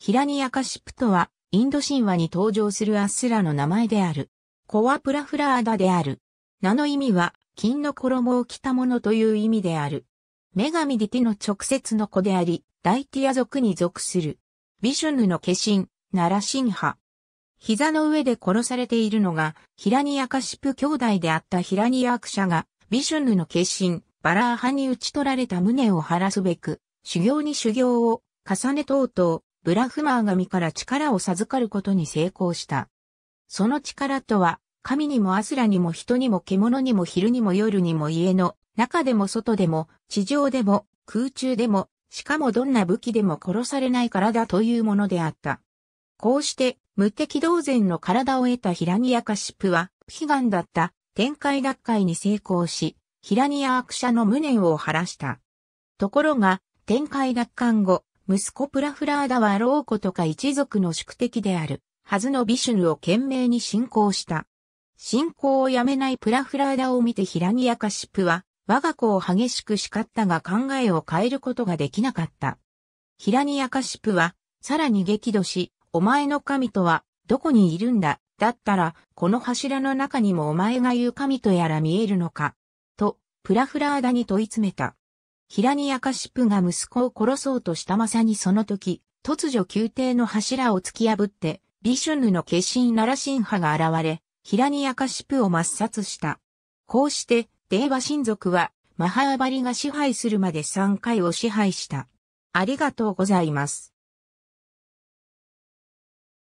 ヒラニアカシプとは、インド神話に登場するアッスラの名前である。コアプラフラーダである。名の意味は、金の衣を着たものという意味である。女神ディティの直接の子であり、ダイティア族に属する。ビシュヌの化身、ナラシンハ。膝の上で殺されているのが、ヒラニアカシプ兄弟であったヒラニアクシャが、ビシュヌの化身、バラーハに打ち取られた胸を晴らすべく、修行に修行を重ねとうとう、ブラフマー神から力を授かることに成功した。その力とは、神にもアスラにも人にも獣にも昼にも夜にも家の中でも外でも地上でも空中でもしかもどんな武器でも殺されない体というものであった。こうして無敵同然の体を得たヒラニアカシップは悲願だった天界奪回に成功し、ヒラニアアクシャの無念を晴らした。ところが、天界奪還後、息子プラフラーダは老子とか一族の宿敵である、はずのビシュヌを懸命に信仰した。信仰をやめないプラフラーダを見てヒラニアカシプは、我が子を激しく叱ったが考えを変えることができなかった。ヒラニアカシプは、さらに激怒し、お前の神とは、どこにいるんだだったら、この柱の中にもお前が言う神とやら見えるのか。と、プラフラーダに問い詰めた。ヒラニアカシプが息子を殺そうとしたまさにその時、突如宮廷の柱を突き破って、ビシュヌの化身ナラシンハが現れ、ヒラニアカシプを抹殺した。こうして、デーバ親族は、マハーバリが支配するまで3回を支配した。ありがとうございます。